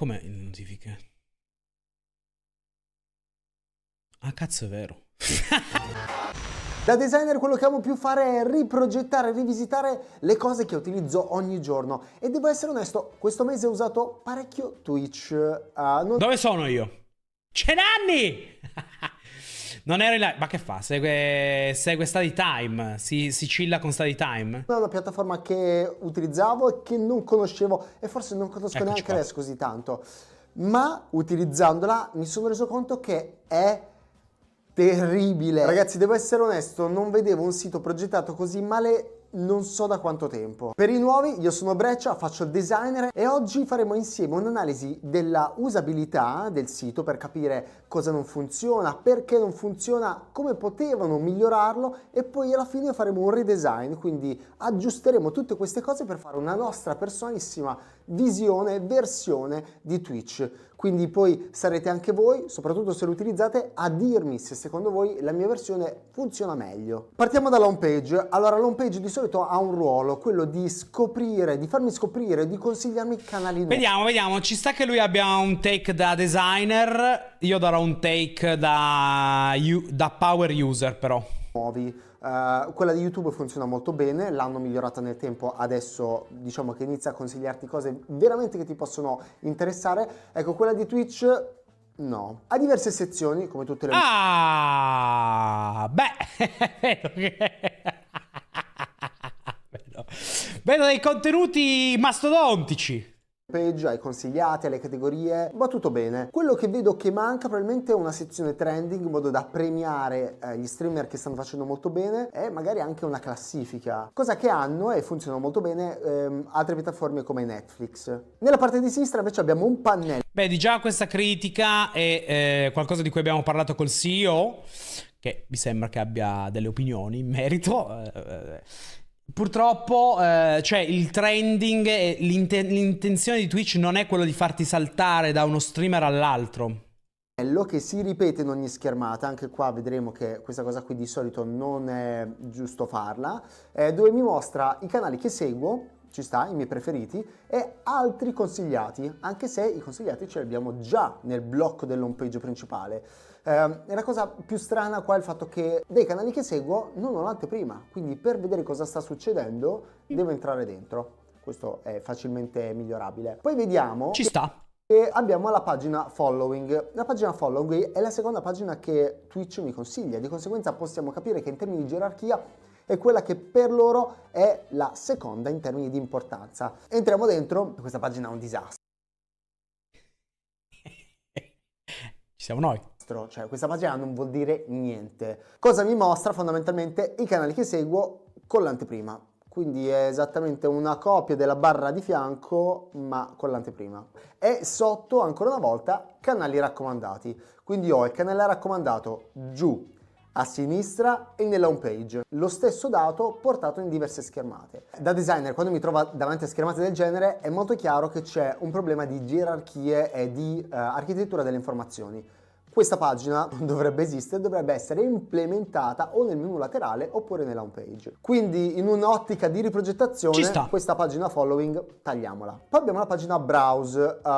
Com'è le notifiche? Ah, cazzo, è vero. Da designer quello che amo più fare è riprogettare, rivisitare le cose che utilizzo ogni giorno. E devo essere onesto, questo mese ho usato parecchio Twitch. Uh, non... Dove sono io? C'è Nanni! Non ero in live. Ma che fa? Segue, segue Study Time? Si, si chilla con Study Time? È una piattaforma che utilizzavo e che non conoscevo e forse non conosco Eccoci neanche adesso così tanto. Ma utilizzandola mi sono reso conto che è terribile. Ragazzi, devo essere onesto, non vedevo un sito progettato così male non so da quanto tempo. Per i nuovi io sono Breccia, faccio il designer e oggi faremo insieme un'analisi della usabilità del sito per capire cosa non funziona, perché non funziona, come potevano migliorarlo e poi alla fine faremo un redesign, quindi aggiusteremo tutte queste cose per fare una nostra personalissima visione, versione di Twitch quindi poi sarete anche voi, soprattutto se lo utilizzate, a dirmi se secondo voi la mia versione funziona meglio. Partiamo dalla home page. Allora, la home page di solito ha un ruolo, quello di scoprire, di farmi scoprire, di consigliarmi canali nuovi. Vediamo, vediamo, ci sta che lui abbia un take da designer, io darò un take da, da power user però. Nuovi Uh, quella di YouTube funziona molto bene, l'hanno migliorata nel tempo, adesso diciamo che inizia a consigliarti cose veramente che ti possono interessare. Ecco, quella di Twitch No, ha diverse sezioni come tutte le... Ah, beh, vedo dei contenuti mastodontici peggio, ai consigliati, alle categorie, va tutto bene. Quello che vedo che manca probabilmente è una sezione trending in modo da premiare eh, gli streamer che stanno facendo molto bene e magari anche una classifica, cosa che hanno e funzionano molto bene ehm, altre piattaforme come Netflix. Nella parte di sinistra invece abbiamo un pannello. Beh, di già questa critica è eh, qualcosa di cui abbiamo parlato col CEO, che mi sembra che abbia delle opinioni in merito. Eh, eh Purtroppo, eh, cioè il trending, l'inten- l'intenzione di Twitch non è quello di farti saltare da uno streamer all'altro. lo Che si ripete in ogni schermata, anche qua vedremo che questa cosa qui di solito non è giusto farla, eh, dove mi mostra i canali che seguo, ci sta, i miei preferiti, e altri consigliati, anche se i consigliati ce li abbiamo già nel blocco dell'home page principale. Eh, la cosa più strana qua è il fatto che dei canali che seguo non ho l'anteprima, quindi per vedere cosa sta succedendo mm. devo entrare dentro. Questo è facilmente migliorabile. Poi vediamo... Ci sta. E abbiamo la pagina following. La pagina following è la seconda pagina che Twitch mi consiglia, di conseguenza possiamo capire che in termini di gerarchia è quella che per loro è la seconda in termini di importanza. Entriamo dentro, questa pagina è un disastro. Ci siamo noi nostro, cioè questa pagina non vuol dire niente. Cosa mi mostra fondamentalmente i canali che seguo con l'anteprima. Quindi è esattamente una copia della barra di fianco ma con l'anteprima. E sotto ancora una volta canali raccomandati. Quindi ho il canale raccomandato giù a sinistra e nella home page. Lo stesso dato portato in diverse schermate. Da designer, quando mi trovo davanti a schermate del genere, è molto chiaro che c'è un problema di gerarchie e di uh, architettura delle informazioni. Questa pagina dovrebbe esistere, dovrebbe essere implementata o nel menu laterale oppure nella home page. Quindi in un'ottica di riprogettazione questa pagina following tagliamola. Poi abbiamo la pagina browse. Uh,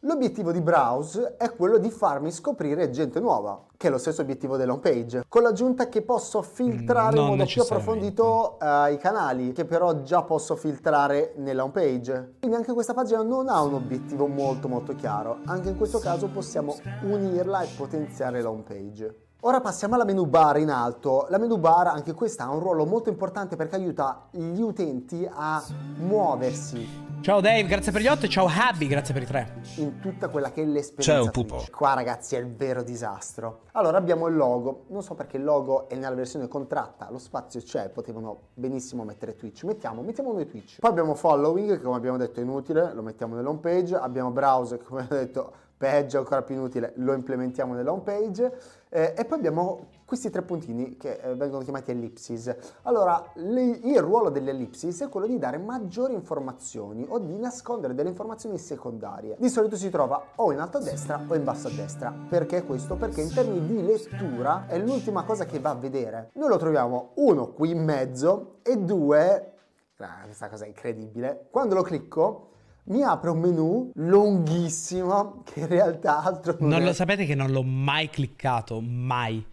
l'obiettivo di browse è quello di farmi scoprire gente nuova che è lo stesso obiettivo dell'home page, con l'aggiunta che posso filtrare mm, non in modo più approfondito eh, i canali, che però già posso filtrare nella home page. Quindi anche questa pagina non ha un obiettivo molto molto chiaro, anche in questo caso possiamo unirla e potenziare la home page. Ora passiamo alla menu bar in alto. La menu bar, anche questa, ha un ruolo molto importante perché aiuta gli utenti a muoversi. Ciao Dave, grazie per gli 8 e ciao Happy, grazie per i 3. In tutta quella che è l'esperienza. Ciao Pupo. Twitch. Qua ragazzi è il vero disastro. Allora abbiamo il logo. Non so perché il logo è nella versione contratta, lo spazio c'è, potevano benissimo mettere Twitch. Mettiamo, mettiamo noi Twitch. Poi abbiamo following, che come abbiamo detto è inutile, lo mettiamo nell'home page. Abbiamo browser, che come ho detto peggio, ancora più inutile, lo implementiamo nella home page. Eh, e poi abbiamo questi tre puntini che eh, vengono chiamati ellipsis. Allora, le, il ruolo delle ellipsis è quello di dare maggiori informazioni o di nascondere delle informazioni secondarie. Di solito si trova o in alto a destra o in basso a destra. Perché questo? Perché in termini di lettura è l'ultima cosa che va a vedere. Noi lo troviamo uno qui in mezzo e due... Ah, questa cosa è incredibile. Quando lo clicco mi apre un menu lunghissimo che in realtà altro non, non è. lo sapete che non l'ho mai cliccato, mai.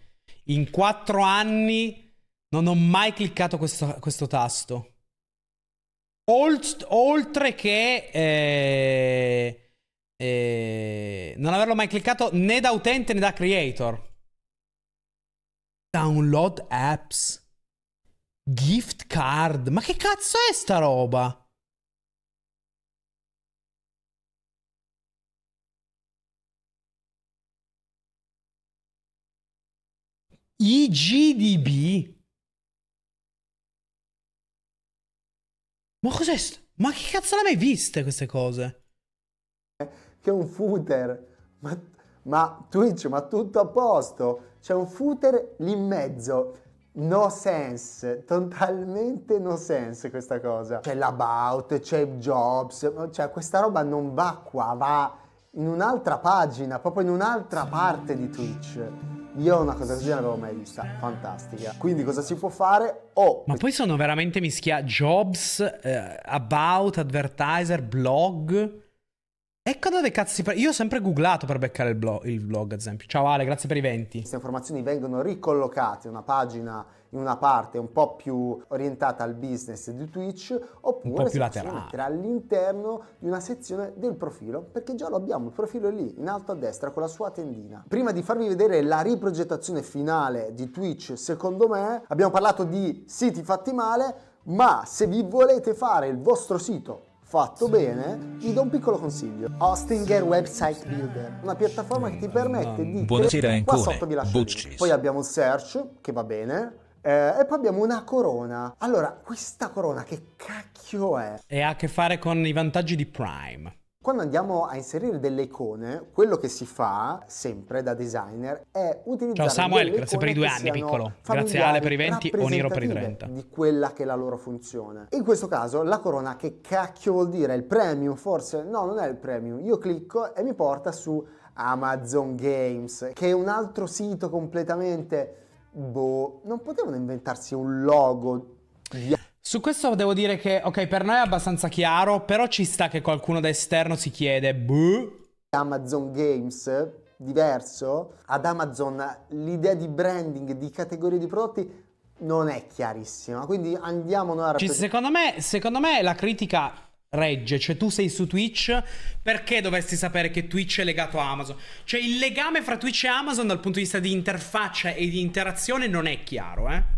In quattro anni non ho mai cliccato questo, questo tasto. Olt, oltre che eh, eh, non averlo mai cliccato né da utente né da creator. Download apps. Gift card. Ma che cazzo è sta roba? IGDB? Ma cos'è? St- ma che cazzo l'ha mai viste queste cose? Che un footer. Ma, ma Twitch, ma tutto a posto. C'è un footer lì in mezzo. No sense, totalmente no sense questa cosa. C'è l'about, c'è Jobs, cioè questa roba non va qua, va in un'altra pagina, proprio in un'altra parte di Twitch. Io una cosa così non l'avevo mai vista, fantastica. Quindi cosa si può fare? Oh, Ma poi sono veramente mischiati jobs, eh, about, advertiser, blog. Ecco dove cazzo si prende. Io ho sempre googlato per beccare il, blog, ad esempio. Ciao Ale, grazie per i venti. Queste informazioni vengono ricollocate in una pagina in una parte un po' più orientata al business di Twitch oppure si può mettere all'interno di una sezione del profilo perché già lo abbiamo, il profilo è lì in alto a destra con la sua tendina. Prima di farvi vedere la riprogettazione finale di Twitch secondo me abbiamo parlato di siti fatti male ma se vi volete fare il vostro sito fatto bene, vi do un piccolo consiglio. Hostinger Website Builder, una piattaforma che ti permette di... Buonasera Qua sotto vi lascio. Poi abbiamo il search, che va bene. Eh, e poi abbiamo una corona. Allora, questa corona che cacchio è? E ha a che fare con i vantaggi di Prime. Quando andiamo a inserire delle icone, quello che si fa sempre da designer è utilizzare. Ciao Samuel, grazie per i due anni, piccolo. Grazie Ale per i 20 o Nero per i 30. Di quella che è la loro funzione. In questo caso, la corona, che cacchio vuol dire? Il premium, forse? No, non è il premium. Io clicco e mi porta su Amazon Games, che è un altro sito completamente boh, non potevano inventarsi un logo di... Su questo devo dire che, ok, per noi è abbastanza chiaro, però ci sta che qualcuno da esterno si chiede, boh. Amazon Games, diverso, ad Amazon l'idea di branding, di categorie di prodotti non è chiarissima, quindi andiamo noi a rappresentare... Secondo me, secondo me la critica regge. Cioè, tu sei su Twitch, perché dovresti sapere che Twitch è legato a Amazon? Cioè, il legame fra Twitch e Amazon dal punto di vista di interfaccia e di interazione non è chiaro, eh?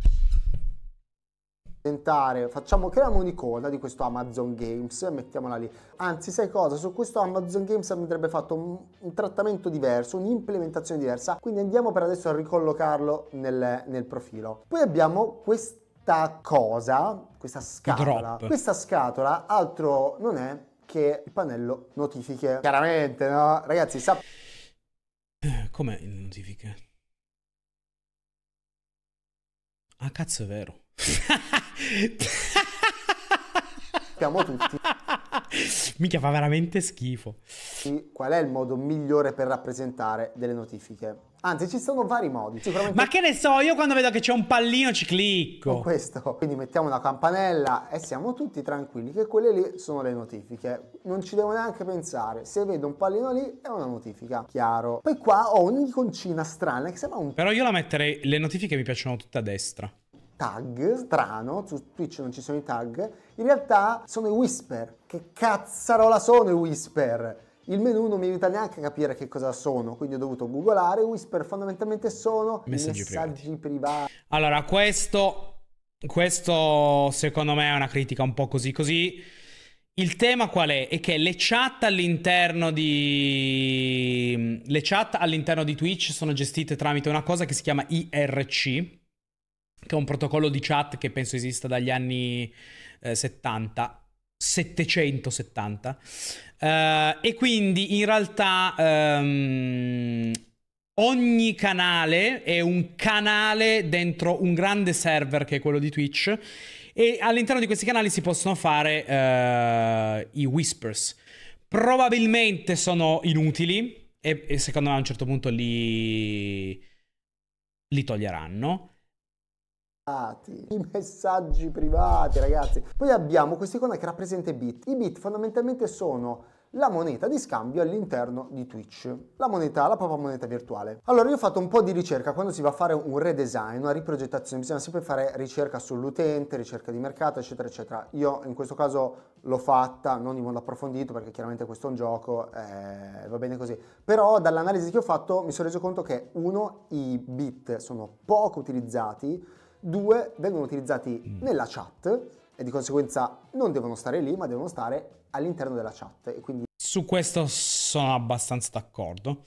Facciamo, creiamo un'icona di questo Amazon Games mettiamola lì. Anzi, sai cosa? Su questo Amazon Games andrebbe fatto un, un trattamento diverso, un'implementazione diversa. Quindi andiamo per adesso a ricollocarlo nel, nel profilo. Poi abbiamo questo questa cosa, questa scatola, questa scatola altro non è che il pannello notifiche. Chiaramente, no? Ragazzi, sa... Eh, com'è il notifiche? Ah, cazzo, è vero. sappiamo tutti. Mica fa veramente schifo. Qual è il modo migliore per rappresentare delle notifiche? Anzi, ci sono vari modi. Sicuramente... Ma che ne so, io quando vedo che c'è un pallino ci clicco. Con questo. Quindi mettiamo una campanella e siamo tutti tranquilli che quelle lì sono le notifiche. Non ci devo neanche pensare. Se vedo un pallino lì è una notifica. Chiaro. Poi qua ho un'iconcina strana che sembra un... Però io la metterei... Le notifiche mi piacciono tutte a destra tag, strano, su Twitch non ci sono i tag, in realtà sono i whisper. Che cazzarola sono i whisper? Il menu non mi aiuta neanche a capire che cosa sono, quindi ho dovuto googolare. Whisper fondamentalmente sono messaggi, messaggi privati. privati. Allora, questo, questo secondo me è una critica un po' così così. Il tema qual è? È che le chat all'interno di... Le chat all'interno di Twitch sono gestite tramite una cosa che si chiama IRC, che è un protocollo di chat che penso esista dagli anni eh, 70. 770 uh, e quindi in realtà um, ogni canale è un canale dentro un grande server che è quello di Twitch e all'interno di questi canali si possono fare uh, i whispers probabilmente sono inutili e, e, secondo me a un certo punto li, li toglieranno i messaggi privati, ragazzi. Poi abbiamo questa icona che rappresenta i bit. I bit fondamentalmente sono la moneta di scambio all'interno di Twitch, la moneta, la propria moneta virtuale. Allora io ho fatto un po' di ricerca, quando si va a fare un redesign, una riprogettazione, bisogna sempre fare ricerca sull'utente, ricerca di mercato, eccetera, eccetera. Io in questo caso l'ho fatta, non in modo approfondito perché chiaramente questo è un gioco, eh, va bene così. Però dall'analisi che ho fatto mi sono reso conto che uno, i bit sono poco utilizzati, due vengono utilizzati nella chat e di conseguenza non devono stare lì, ma devono stare all'interno della chat. E quindi... Su questo sono abbastanza d'accordo,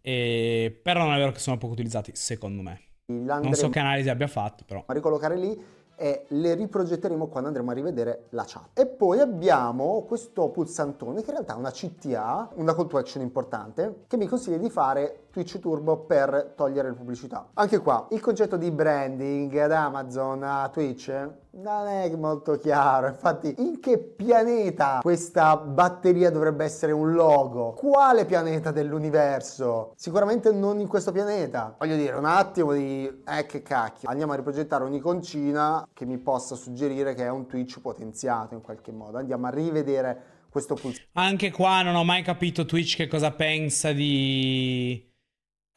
e... però non è vero che sono poco utilizzati, secondo me. Non so che analisi abbia fatto, però. Ma ricollocare lì e le riprogetteremo quando andremo a rivedere la chat. E poi abbiamo questo pulsantone che in realtà è una CTA, una call to action importante, che mi consiglia di fare Twitch Turbo per togliere le pubblicità. Anche qua, il concetto di branding ad Amazon a Twitch non è molto chiaro, infatti in che pianeta questa batteria dovrebbe essere un logo? Quale pianeta dell'universo? Sicuramente non in questo pianeta. Voglio dire, un attimo di... eh che cacchio, andiamo a riprogettare un'iconcina che mi possa suggerire che è un Twitch potenziato in qualche modo, andiamo a rivedere questo punto. Anche qua non ho mai capito Twitch che cosa pensa di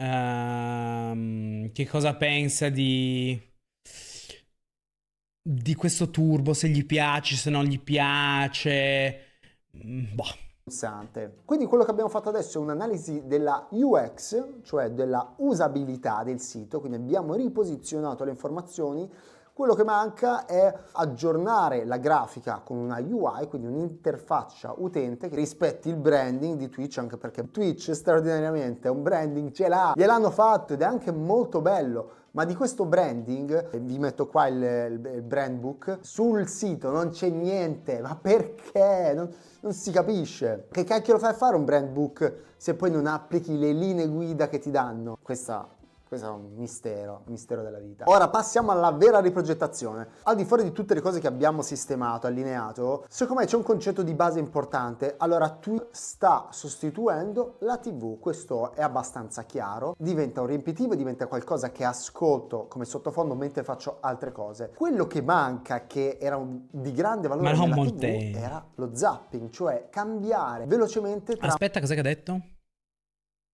Um, che cosa pensa di, di questo turbo, se gli piace, se non gli piace. Mm, boh. Quindi quello che abbiamo fatto adesso è un'analisi della UX, cioè della usabilità del sito, quindi abbiamo riposizionato le informazioni quello che manca è aggiornare la grafica con una UI, quindi un'interfaccia utente che rispetti il branding di Twitch, anche perché Twitch straordinariamente è un branding, ce l'ha, gliel'hanno fatto ed è anche molto bello. Ma di questo branding, vi metto qua il, il brand book, sul sito non c'è niente, ma perché? Non, non si capisce. Che cacchio lo fai a fare un brand book se poi non applichi le linee guida che ti danno? Questa questo è un mistero, un mistero della vita. Ora passiamo alla vera riprogettazione. Al di fuori di tutte le cose che abbiamo sistemato, allineato, secondo me c'è un concetto di base importante. Allora, tu sta sostituendo la TV, questo è abbastanza chiaro. Diventa un riempitivo, diventa qualcosa che ascolto come sottofondo mentre faccio altre cose. Quello che manca, che era un, di grande valore Ma non molte. TV, era lo zapping, cioè cambiare velocemente tra... Aspetta, cos'è che ha detto?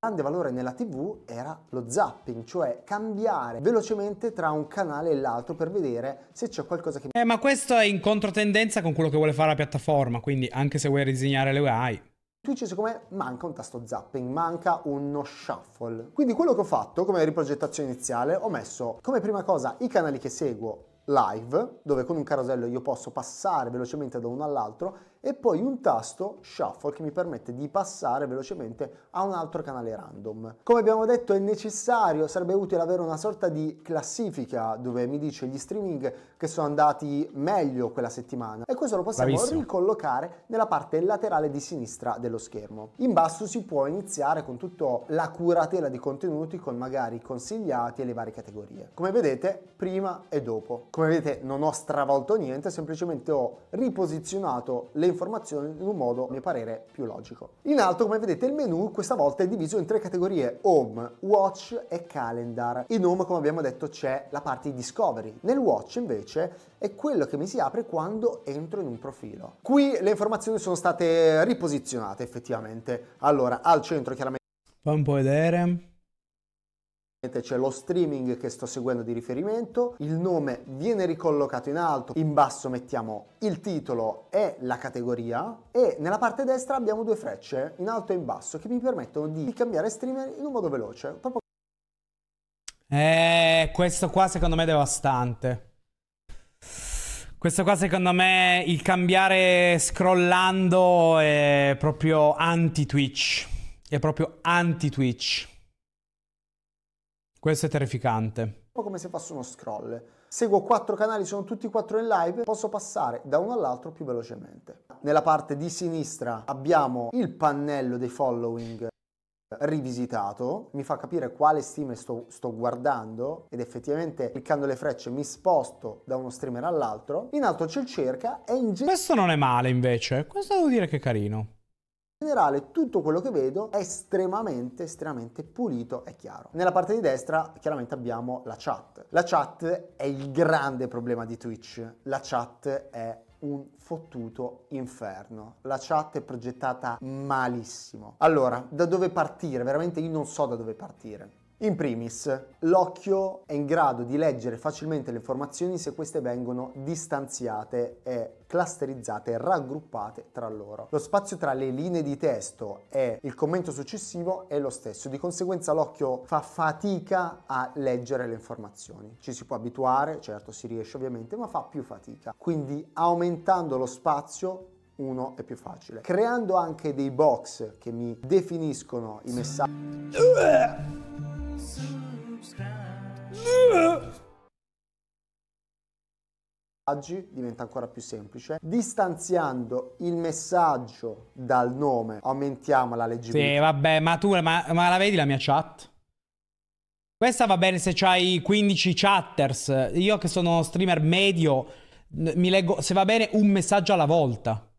grande valore nella TV era lo zapping, cioè cambiare velocemente tra un canale e l'altro per vedere se c'è qualcosa che... Eh, ma questo è in controtendenza con quello che vuole fare la piattaforma, quindi anche se vuoi ridisegnare le AI. Twitch secondo me manca un tasto zapping, manca uno shuffle. Quindi quello che ho fatto come riprogettazione iniziale, ho messo come prima cosa i canali che seguo live, dove con un carosello io posso passare velocemente da uno all'altro e poi un tasto shuffle che mi permette di passare velocemente a un altro canale random. Come abbiamo detto è necessario, sarebbe utile avere una sorta di classifica dove mi dice gli streaming che sono andati meglio quella settimana e questo lo possiamo Bravissimo. ricollocare nella parte laterale di sinistra dello schermo. In basso si può iniziare con tutta la curatela di contenuti con magari consigliati e le varie categorie. Come vedete prima e dopo. Come vedete non ho stravolto niente, semplicemente ho riposizionato le informazioni informazioni in un modo, a mio parere, più logico. In alto, come vedete, il menu questa volta è diviso in tre categorie, Home, Watch e Calendar. In Home, come abbiamo detto, c'è la parte di Discovery. Nel Watch, invece, è quello che mi si apre quando entro in un profilo. Qui le informazioni sono state riposizionate, effettivamente. Allora, al centro, chiaramente... Fammi un po' vedere c'è lo streaming che sto seguendo di riferimento, il nome viene ricollocato in alto, in basso mettiamo il titolo e la categoria e nella parte destra abbiamo due frecce in alto e in basso che mi permettono di cambiare streamer in un modo veloce. Proprio... Eh, questo qua secondo me è devastante. Questo qua secondo me il cambiare scrollando è proprio anti-Twitch. È proprio anti-Twitch. Questo è terrificante. come se fosse uno scroll. Seguo quattro canali, sono tutti quattro in live, posso passare da uno all'altro più velocemente. Nella parte di sinistra abbiamo il pannello dei following rivisitato, mi fa capire quale streamer sto, sto, guardando ed effettivamente cliccando le frecce mi sposto da uno streamer all'altro, in alto c'è il cerca e in giro... Questo non è male invece, questo devo dire che è carino. In generale tutto quello che vedo è estremamente estremamente pulito e chiaro. Nella parte di destra chiaramente abbiamo la chat. La chat è il grande problema di Twitch. La chat è un fottuto inferno. La chat è progettata malissimo. Allora, da dove partire? Veramente io non so da dove partire. In primis, l'occhio è in grado di leggere facilmente le informazioni se queste vengono distanziate e clusterizzate, raggruppate tra loro. Lo spazio tra le linee di testo e il commento successivo è lo stesso, di conseguenza l'occhio fa fatica a leggere le informazioni. Ci si può abituare, certo si riesce ovviamente, ma fa più fatica. Quindi aumentando lo spazio uno è più facile. Creando anche dei box che mi definiscono i messaggi. Oggi diventa ancora più semplice. Distanziando il messaggio dal nome, aumentiamo la leggibilità. Sì, vabbè, ma tu ma, ma la vedi la mia chat? Questa va bene se c'hai 15 chatters. Io che sono streamer medio, mi leggo, se va bene, un messaggio alla volta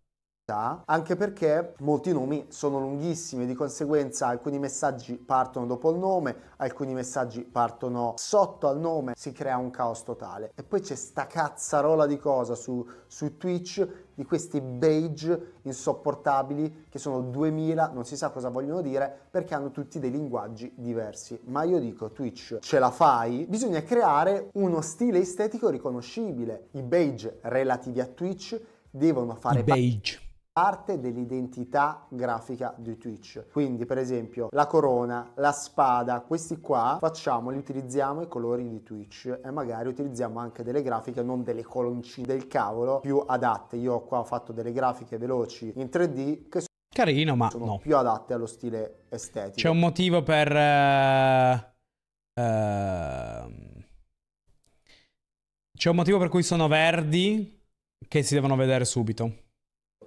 anche perché molti nomi sono lunghissimi, di conseguenza alcuni messaggi partono dopo il nome, alcuni messaggi partono sotto al nome, si crea un caos totale. E poi c'è sta cazzarola di cosa su, su Twitch di questi beige insopportabili che sono 2000, non si sa cosa vogliono dire, perché hanno tutti dei linguaggi diversi. Ma io dico, Twitch, ce la fai? Bisogna creare uno stile estetico riconoscibile. I beige relativi a Twitch devono fare... I beige parte dell'identità grafica di Twitch. Quindi per esempio la corona, la spada, questi qua facciamo, li utilizziamo i colori di Twitch e magari utilizziamo anche delle grafiche, non delle coloncine del cavolo, più adatte. Io qua ho fatto delle grafiche veloci in 3D che sono Carino, ma sono no. più adatte allo stile estetico. C'è un motivo per... Uh, uh, c'è un motivo per cui sono verdi che si devono vedere subito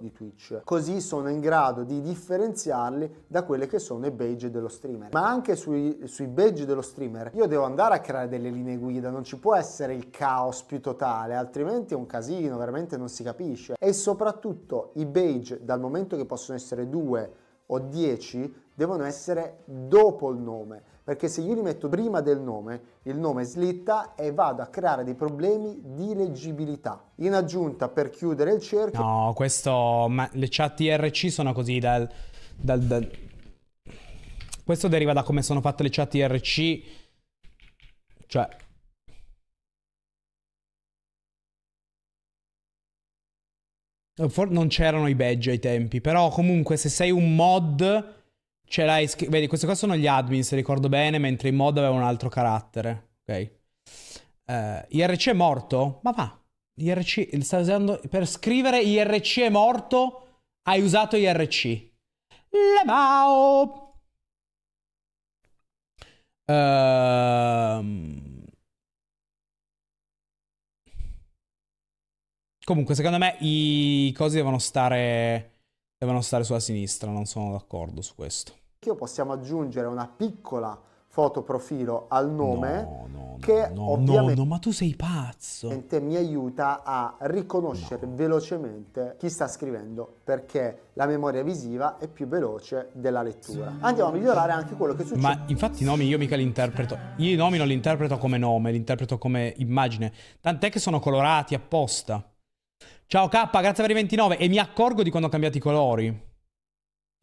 di Twitch. Così sono in grado di differenziarli da quelle che sono i badge dello streamer. Ma anche sui, sui badge dello streamer io devo andare a creare delle linee guida, non ci può essere il caos più totale, altrimenti è un casino, veramente non si capisce. E soprattutto i badge, dal momento che possono essere due o dieci, devono essere dopo il nome perché se io li metto prima del nome, il nome slitta e vado a creare dei problemi di leggibilità. In aggiunta, per chiudere il cerchio... No, questo... Ma le chat IRC sono così dal, dal, dal... Questo deriva da come sono fatte le chat IRC, cioè... For non c'erano i badge ai tempi, però comunque se sei un mod Ce l'hai scritto. Vedi, queste qua sono gli admin, se ricordo bene, mentre in mod aveva un altro carattere. Ok. Uh, eh, IRC è morto? Ma va. IRC, stai usando... Per scrivere IRC è morto, hai usato IRC. Lemao! Uh... Ehm, comunque, secondo me i cosi devono stare... Devono stare sulla sinistra, non sono d'accordo su questo possiamo aggiungere una piccola foto profilo al nome no, no, no, che no, ovviamente no, no, ma tu sei pazzo mi aiuta a riconoscere velocemente chi sta scrivendo perché la memoria visiva è più veloce della lettura andiamo a migliorare anche quello che succede ma infatti i nomi io mica li interpreto io i nomi non li interpreto come nome li interpreto come immagine tant'è che sono colorati apposta ciao K grazie per i 29 e mi accorgo di quando ho cambiato i colori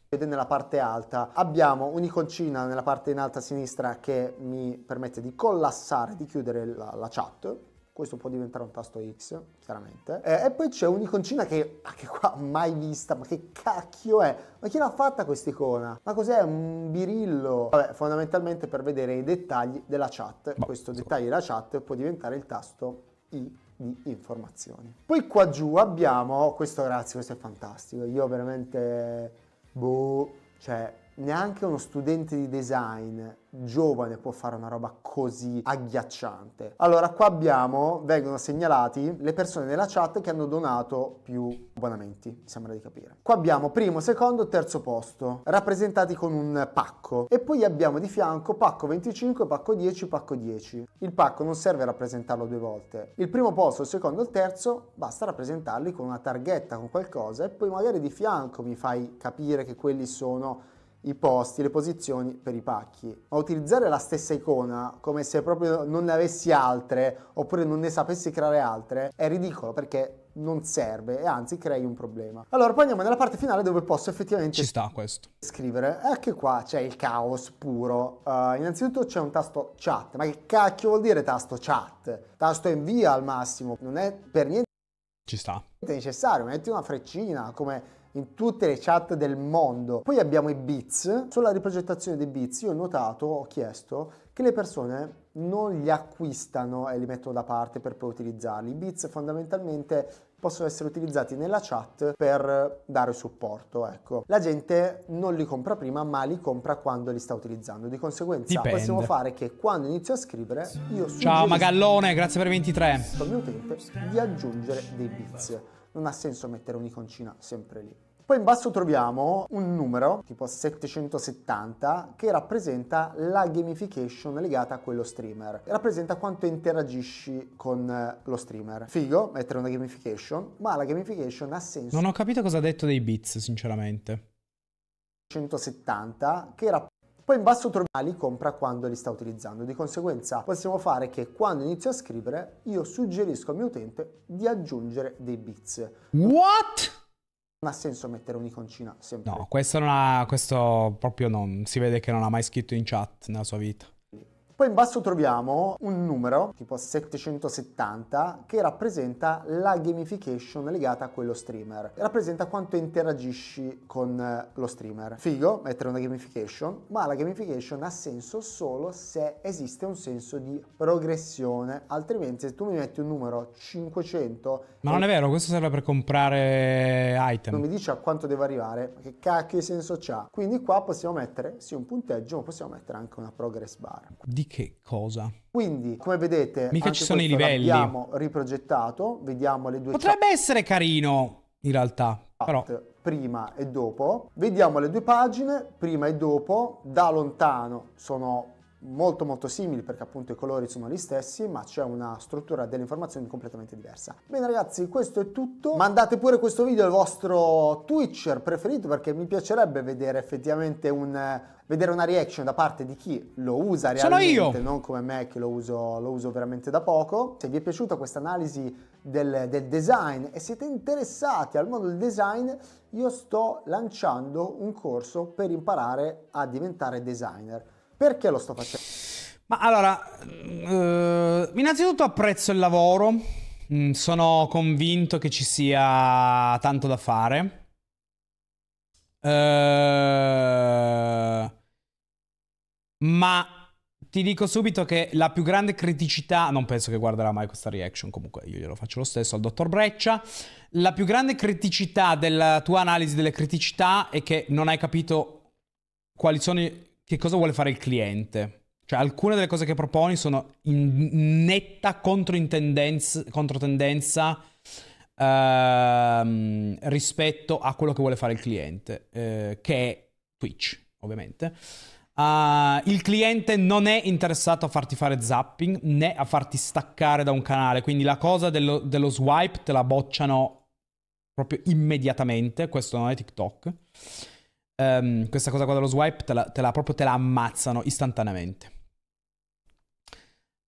Vedete nella parte alta abbiamo un'iconcina nella parte in alto a sinistra che mi permette di collassare, di chiudere la, la chat. Questo può diventare un tasto X, chiaramente. Eh, e poi c'è un'iconcina che anche qua mai vista, ma che cacchio è? Ma chi l'ha fatta questa icona? Ma cos'è? Un birillo? Vabbè, fondamentalmente per vedere i dettagli della chat. Questo dettaglio della chat può diventare il tasto I di informazioni. Poi qua giù abbiamo, questo ragazzi, questo è fantastico, io veramente Bu, cek neanche uno studente di design giovane può fare una roba così agghiacciante. Allora qua abbiamo, vengono segnalati le persone nella chat che hanno donato più abbonamenti, mi sembra di capire. Qua abbiamo primo, secondo, terzo posto, rappresentati con un pacco e poi abbiamo di fianco pacco 25, pacco 10, pacco 10. Il pacco non serve rappresentarlo due volte. Il primo posto, il secondo e il terzo basta rappresentarli con una targhetta, con qualcosa e poi magari di fianco mi fai capire che quelli sono i posti, le posizioni per i pacchi. Ma utilizzare la stessa icona come se proprio non ne avessi altre oppure non ne sapessi creare altre è ridicolo perché non serve e anzi crei un problema. Allora poi andiamo nella parte finale dove posso effettivamente Ci sta questo. scrivere. Ecco qua c'è il caos puro. Uh, innanzitutto c'è un tasto chat. Ma che cacchio vuol dire tasto chat? Tasto invia al massimo. Non è per niente ci sta. È necessario, metti una freccina come in tutte le chat del mondo. Poi abbiamo i bits, sulla riprogettazione dei bits io ho notato, ho chiesto che le persone non li acquistano e li mettono da parte per poi utilizzarli. I bits fondamentalmente possono essere utilizzati nella chat per dare supporto, ecco. La gente non li compra prima, ma li compra quando li sta utilizzando. Di conseguenza Dipende. possiamo fare che quando inizio a scrivere io suggerisco... Ciao Magallone, grazie per 23. Al mio utente di aggiungere dei bits non ha senso mettere un'iconcina sempre lì. Poi in basso troviamo un numero, tipo 770, che rappresenta la gamification legata a quello streamer. Rappresenta quanto interagisci con eh, lo streamer. Figo mettere una gamification, ma la gamification ha senso. Non ho capito cosa ha detto dei bits, sinceramente. 170 che rappresenta poi in basso troviamo li compra quando li sta utilizzando. Di conseguenza possiamo fare che quando inizio a scrivere io suggerisco al mio utente di aggiungere dei bits. What? Non ha senso mettere un'iconcina sempre. No, questo, non ha, questo proprio non. Si vede che non ha mai scritto in chat nella sua vita. Poi in basso troviamo un numero, tipo 770, che rappresenta la gamification legata a quello streamer. Rappresenta quanto interagisci con eh, lo streamer. Figo mettere una gamification, ma la gamification ha senso solo se esiste un senso di progressione, altrimenti se tu mi metti un numero 500... Ma non è vero, questo serve per comprare item. Non mi dice a quanto devo arrivare, ma che cacchio di senso c'ha? Quindi qua possiamo mettere sì un punteggio, ma possiamo mettere anche una progress bar. Di che cosa. Quindi, come vedete, mica ci sono i livelli. Abbiamo riprogettato, vediamo le due Potrebbe essere carino in realtà, però prima e dopo. Vediamo le due pagine, prima e dopo, da lontano sono molto molto simili perché appunto i colori sono gli stessi ma c'è una struttura delle informazioni completamente diversa bene ragazzi questo è tutto mandate pure questo video al vostro twitcher preferito perché mi piacerebbe vedere effettivamente un vedere una reaction da parte di chi lo usa realmente non come me che lo uso, lo uso veramente da poco se vi è piaciuta questa analisi del, del design e siete interessati al mondo del design io sto lanciando un corso per imparare a diventare designer perché lo sto facendo? Ma allora, eh, innanzitutto apprezzo il lavoro, mm, sono convinto che ci sia tanto da fare. Eh, ma ti dico subito che la più grande criticità, non penso che guarderà mai questa reaction, comunque io glielo faccio lo stesso al dottor Breccia, la più grande criticità della tua analisi delle criticità è che non hai capito quali sono che cosa vuole fare il cliente. Cioè, alcune delle cose che proponi sono in netta controtendenza ehm, rispetto a quello che vuole fare il cliente, eh, che è Twitch, ovviamente. Uh, il cliente non è interessato a farti fare zapping né a farti staccare da un canale, quindi la cosa dello, dello swipe te la bocciano proprio immediatamente, questo non è TikTok um, questa cosa qua dello swipe te la, te la, proprio te la ammazzano istantaneamente.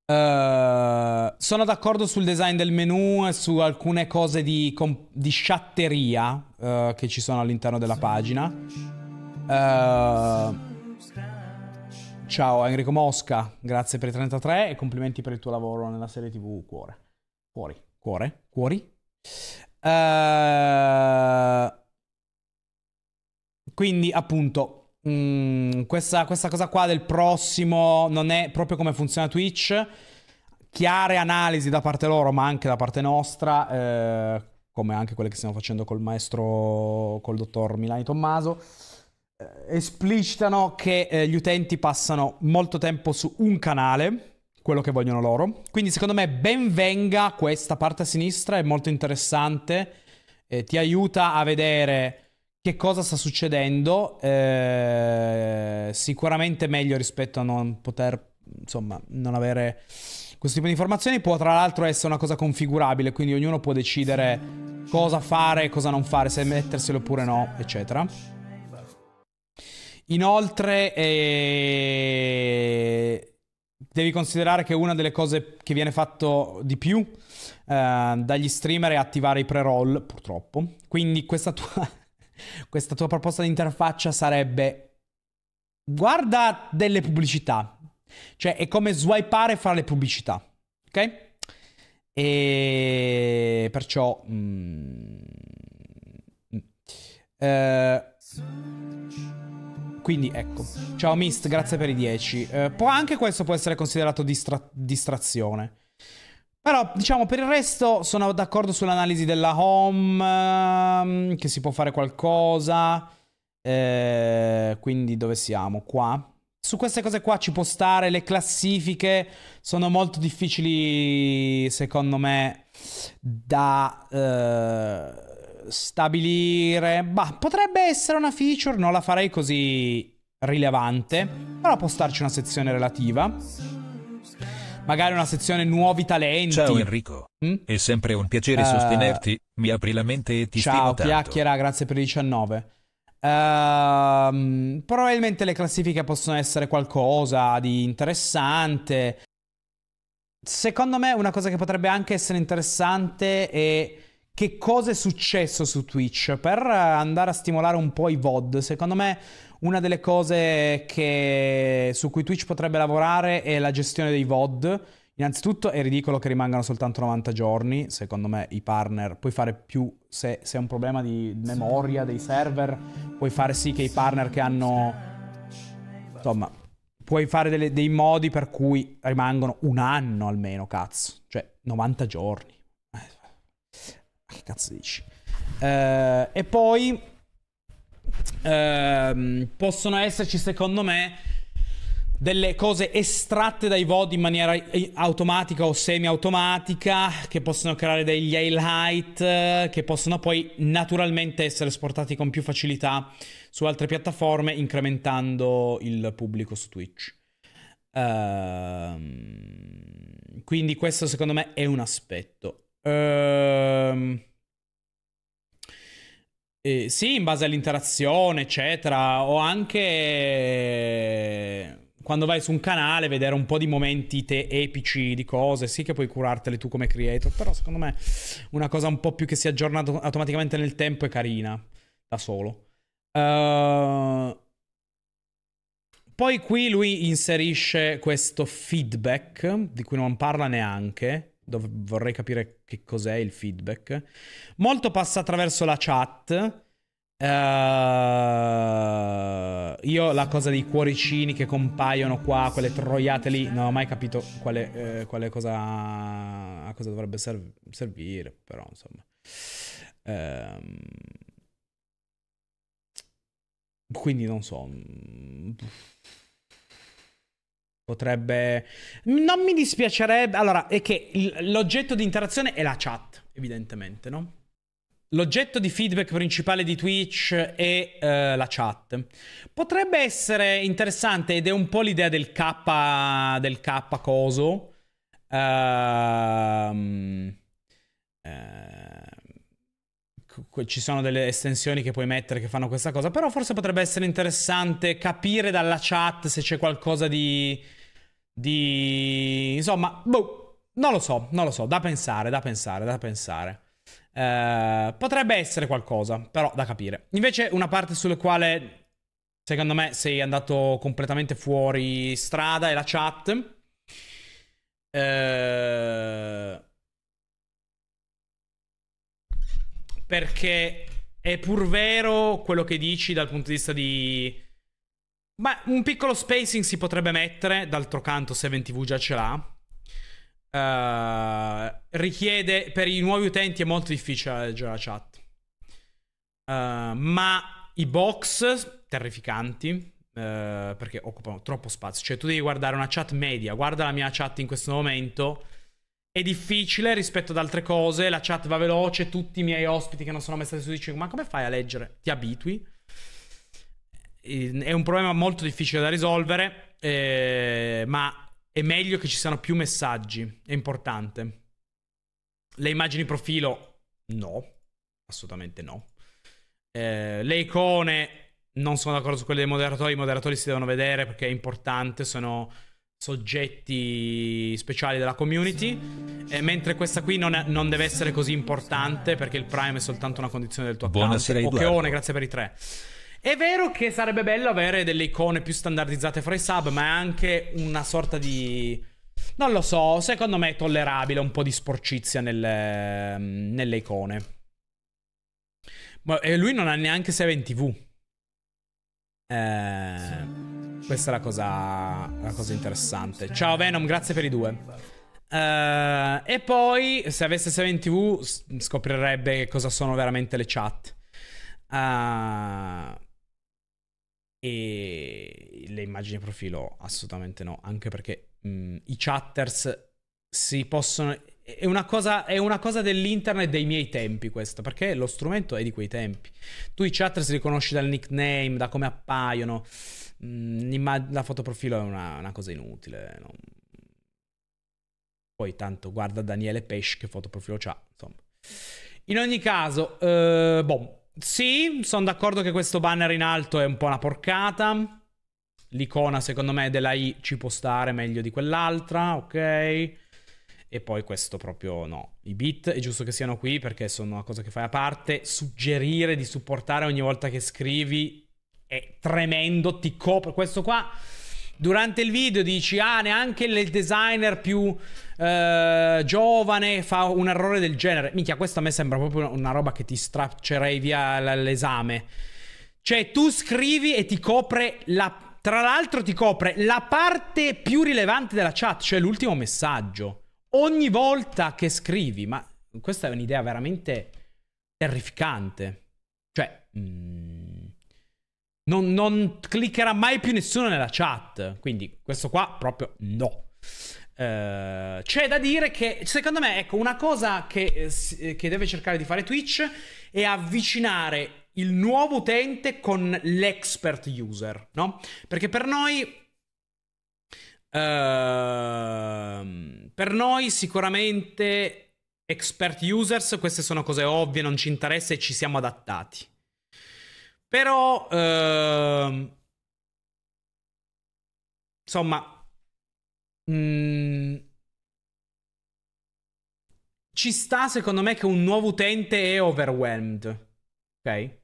Uh, sono d'accordo sul design del menu e su alcune cose di, di sciatteria uh, che ci sono all'interno della pagina. Uh, ciao Enrico Mosca, grazie per i 33 e complimenti per il tuo lavoro nella serie TV Cuore. Cuori, cuore, cuori. Uh, quindi appunto mh, mm, questa, questa cosa qua del prossimo non è proprio come funziona Twitch. Chiare analisi da parte loro, ma anche da parte nostra, eh, come anche quelle che stiamo facendo col maestro, col dottor Milani Tommaso eh, esplicitano che eh, gli utenti passano molto tempo su un canale, quello che vogliono loro. Quindi secondo me ben venga questa parte a sinistra, è molto interessante, eh, ti aiuta a vedere che cosa sta succedendo, eh, sicuramente meglio rispetto a non poter, insomma, non avere questo tipo di informazioni. Può tra l'altro essere una cosa configurabile, quindi ognuno può decidere cosa fare, e cosa non fare, se metterselo oppure no, eccetera. Inoltre, eh, devi considerare che una delle cose che viene fatto di più eh, dagli streamer è attivare i pre-roll, purtroppo. Quindi questa tua questa tua proposta di interfaccia sarebbe guarda delle pubblicità. Cioè è come swipeare fra le pubblicità. Ok? E perciò... Mm, mm. eh, quindi ecco. Ciao Mist, grazie per i 10. Eh, può, anche questo può essere considerato distra distrazione. Però, diciamo, per il resto sono d'accordo sull'analisi della home, ehm, che si può fare qualcosa. Eh, quindi dove siamo? Qua. Su queste cose qua ci può stare, le classifiche sono molto difficili, secondo me, da eh, stabilire. Bah, potrebbe essere una feature, non la farei così rilevante, però può starci una sezione relativa magari una sezione nuovi talenti. Ciao Enrico. Mm? È sempre un piacere uh, sostenerti, eh, mi apri la mente e ti ciao, stimo Ciao, chiacchiera, grazie per il 19. Uh, ehm, probabilmente le classifiche possono essere qualcosa di interessante. Secondo me una cosa che potrebbe anche essere interessante è che cosa è successo su Twitch per andare a stimolare un po' i VOD. Secondo me una delle cose che, su cui Twitch potrebbe lavorare è la gestione dei VOD. Innanzitutto è ridicolo che rimangano soltanto 90 giorni, secondo me i partner puoi fare più, se, se è un problema di memoria dei server, puoi fare sì che i partner che hanno... Insomma, puoi fare delle, dei modi per cui rimangono un anno almeno, cazzo. Cioè, 90 giorni. Eh, che cazzo dici? Eh, e poi ehm, possono esserci, secondo me, delle cose estratte dai VOD in maniera eh, automatica o semi-automatica che possono creare degli highlight che possono poi naturalmente essere esportati con più facilità su altre piattaforme incrementando il pubblico su Twitch. Uh, quindi questo secondo me è un aspetto. Ehm... Eh, sì, in base all'interazione, eccetera, o anche eh, quando vai su un canale vedere un po' di momenti te epici di cose, sì che puoi curartele tu come creator, però secondo me una cosa un po' più che si aggiorna automaticamente nel tempo è carina, da solo. Uh... Poi qui lui inserisce questo feedback, di cui non parla neanche, dov- vorrei capire che cos'è il feedback. Molto passa attraverso la chat. Uh, io la cosa dei cuoricini che compaiono qua, quelle troiate lì, non ho mai capito quale, eh, quale cosa, a cosa dovrebbe serv- servire, però insomma. Um, quindi non so. Mm, Potrebbe... Non mi dispiacerebbe... Allora, è che l'oggetto di interazione è la chat, evidentemente, no? L'oggetto di feedback principale di Twitch è uh, la chat. Potrebbe essere interessante ed è un po' l'idea del K, del K coso. Uh, uh, ci sono delle estensioni che puoi mettere che fanno questa cosa, però forse potrebbe essere interessante capire dalla chat se c'è qualcosa di di... Insomma, boh, non lo so, non lo so, da pensare, da pensare, da pensare. Eh, potrebbe essere qualcosa, però da capire. Invece una parte sulla quale, secondo me, sei andato completamente fuori strada è la chat. Eh, perché è pur vero quello che dici dal punto di vista di ma un piccolo spacing si potrebbe mettere, d'altro canto 7TV già ce l'ha. Uh, richiede per i nuovi utenti è molto difficile leggere la chat. Uh, ma i box terrificanti uh, perché occupano troppo spazio. Cioè tu devi guardare una chat media, guarda la mia chat in questo momento è difficile rispetto ad altre cose, la chat va veloce, tutti i miei ospiti che non sono mai stati su Twitch, ma come fai a leggere? Ti abitui? è un problema molto difficile da risolvere, eh, ma è meglio che ci siano più messaggi, è importante. Le immagini profilo, no, assolutamente no. Eh, le icone, non sono d'accordo su quelle dei moderatori, i moderatori si devono vedere perché è importante, sono soggetti speciali della community, eh, mentre questa qui non, è, non, deve essere così importante perché il prime è soltanto una condizione del tuo account. Buonasera, Eduardo. grazie per i tre. È vero che sarebbe bello avere delle icone più standardizzate fra i sub, ma è anche una sorta di... Non lo so, secondo me è tollerabile un po' di sporcizia nelle, nelle icone. Boh, e lui non ha neanche 7 TV. Eh, questa è la cosa, la cosa interessante. Ciao Venom, grazie per i due. Uh, e poi, se avesse 7 TV, scoprirebbe cosa sono veramente le chat. Ehm... E le immagini profilo assolutamente no, anche perché mh, mhmm, i chatters si possono... È una, cosa, è una cosa dell'internet dei miei tempi questo, perché lo strumento è di quei tempi. Tu i chatters li conosci dal nickname, da come appaiono. Mh, mhmm, la foto profilo è una, una cosa inutile. No? Poi tanto guarda Daniele Pesce che foto profilo c'ha, insomma. In ogni caso, eh, boh, sì, sono d'accordo che questo banner in alto è un po' una porcata. L'icona, secondo me, della I ci può stare meglio di quell'altra, ok? E poi questo proprio no. I bit è giusto che siano qui perché sono una cosa che fai a parte. Suggerire di supportare ogni volta che scrivi è tremendo, ti copre. Questo qua durante il video dici ah neanche il designer più eh, giovane fa un errore del genere minchia questo a me sembra proprio una roba che ti straccerei via l'esame cioè tu scrivi e ti copre la tra l'altro ti copre la parte più rilevante della chat cioè l'ultimo messaggio ogni volta che scrivi ma questa è un'idea veramente terrificante cioè mh mm, non, non, cliccherà mai più nessuno nella chat. Quindi questo qua proprio no. Eh, c'è da dire che secondo me, ecco, una cosa che, eh, eh, che deve cercare di fare Twitch è avvicinare il nuovo utente con l'expert user, no? Perché per noi Uh, per noi sicuramente expert users, queste sono cose ovvie, non ci interessa e ci siamo adattati. Però, ehm, insomma, mh, mm, ci sta secondo me che un nuovo utente è overwhelmed. Ok?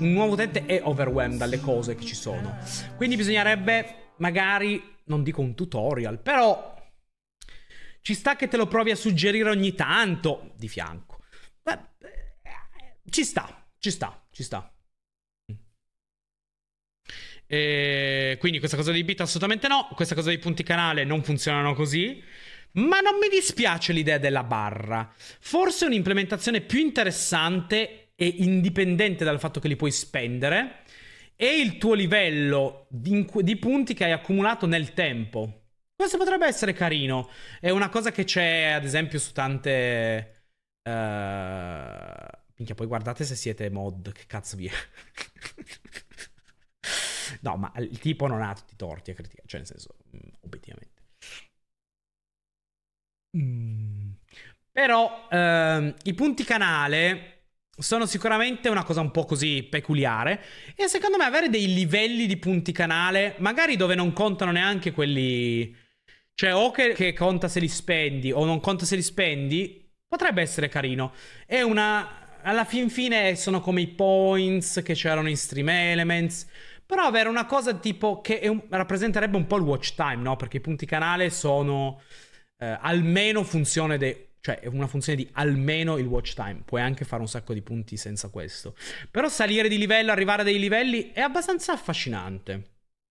Un nuovo utente è overwhelmed dalle cose che ci sono. Quindi bisognerebbe, magari, non dico un tutorial, però ci sta che te lo provi a suggerire ogni tanto di fianco. Eh, ci sta, ci sta, ci sta. E eh, quindi questa cosa dei bit assolutamente no, questa cosa dei punti canale non funzionano così. Ma non mi dispiace l'idea della barra. Forse un'implementazione più interessante e indipendente dal fatto che li puoi spendere è il tuo livello di, di punti che hai accumulato nel tempo. Questo potrebbe essere carino. È una cosa che c'è, ad esempio, su tante. Uh... Minchia, poi guardate se siete mod. Che cazzo vi è? No, ma il tipo non ha tutti i torti a criticare, cioè nel senso, mm, obiettivamente. Mm. Però ehm, i punti canale sono sicuramente una cosa un po' così peculiare e secondo me avere dei livelli di punti canale, magari dove non contano neanche quelli... Cioè o che, che conta se li spendi o non conta se li spendi, potrebbe essere carino. È una... Alla fin fine sono come i points che c'erano in Stream Elements però avere una cosa tipo che un, rappresenterebbe un po' il watch time, no? Perché i punti canale sono eh, almeno funzione de, cioè è una funzione di almeno il watch time. Puoi anche fare un sacco di punti senza questo. Però salire di livello, arrivare a dei livelli è abbastanza affascinante.